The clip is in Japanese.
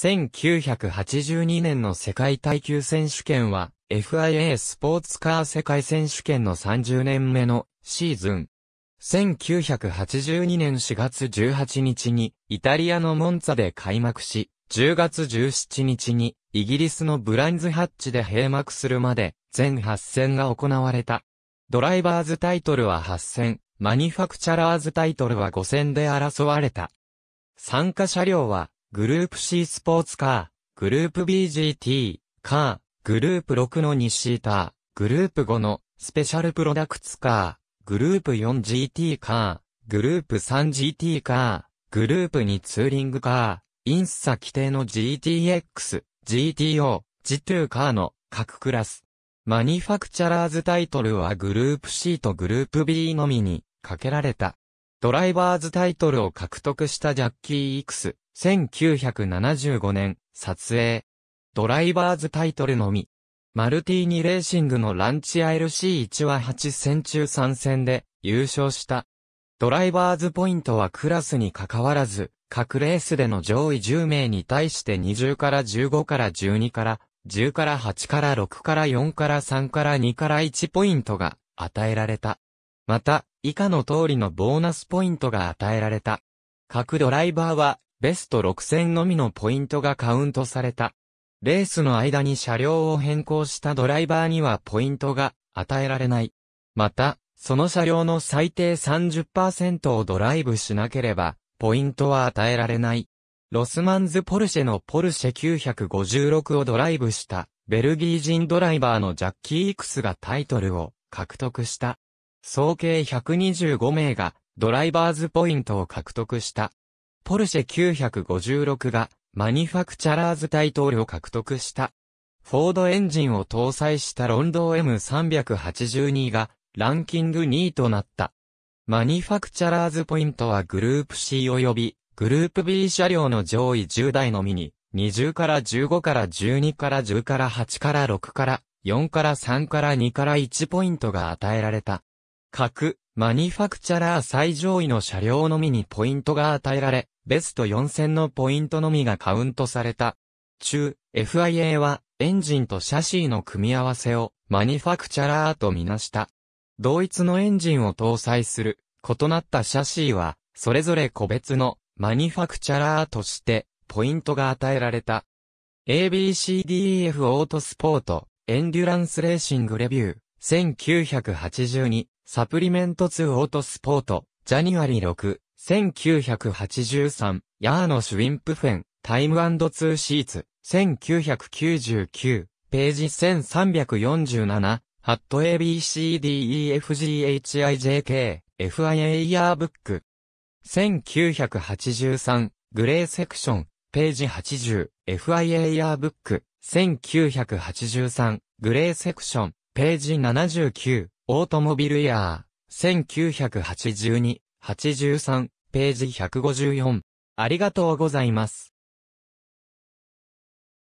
1982年の世界耐久選手権は FIA スポーツカー世界選手権の30年目のシーズン。1982年4月18日にイタリアのモンツァで開幕し、10月17日にイギリスのブランズハッチで閉幕するまで全8戦が行われた。ドライバーズタイトルは8戦、マニファクチャラーズタイトルは5戦で争われた。参加車両はグループ C スポーツカー、グループ BGT、カー、グループ6の2シーター、グループ5のスペシャルプロダクツカー、グループ 4GT カー、グループ 3GT カー、グループ2ツーリングカー、インスサ規定の GTX、GTO、G2 カーの各クラス。マニファクチャラーズタイトルはグループ C とグループ B のみにかけられた。ドライバーズタイトルを獲得したジャッキー・イクス、1975年、撮影。ドライバーズタイトルのみ。マルティーニレーシングのランチ ILC1 は8戦中3戦で優勝した。ドライバーズポイントはクラスに関わらず、各レースでの上位10名に対して20から15から12から10から8から6から4から3から2から1ポイントが与えられた。また、以下の通りのボーナスポイントが与えられた。各ドライバーは、ベスト6戦のみのポイントがカウントされた。レースの間に車両を変更したドライバーにはポイントが与えられない。また、その車両の最低30%をドライブしなければ、ポイントは与えられない。ロスマンズ・ポルシェのポルシェ956をドライブした、ベルギー人ドライバーのジャッキー・イクスがタイトルを獲得した。総計125名がドライバーズポイントを獲得した。ポルシェ956がマニファクチャラーズタイトルを獲得した。フォードエンジンを搭載したロンドン M382 がランキング2位となった。マニファクチャラーズポイントはグループ C 及びグループ B 車両の上位10台のみに20から15から12から10から8から6から4から3から2から1ポイントが与えられた。各、マニファクチャラー最上位の車両のみにポイントが与えられ、ベスト4000のポイントのみがカウントされた。中、FIA は、エンジンとシャシーの組み合わせを、マニファクチャラーとみなした。同一のエンジンを搭載する、異なったシャシーは、それぞれ個別の、マニファクチャラーとして、ポイントが与えられた。ABCDEF オートスポート、エンデュランスレーシングレビュー、1982サプリメント2オートスポート、ジャニュアリ6、1983、ヤーノシュウィンプフェン、タイムツーシーツ、1999、ページ1347、ハット ABCDEFGHIJK、FIA イヤーブック。1983、グレーセクション、ページ80、FIA イヤーブック。1983、グレーセクション、ページ79、オートモビルヤー、1982、83、ページ154。ありがとうございます。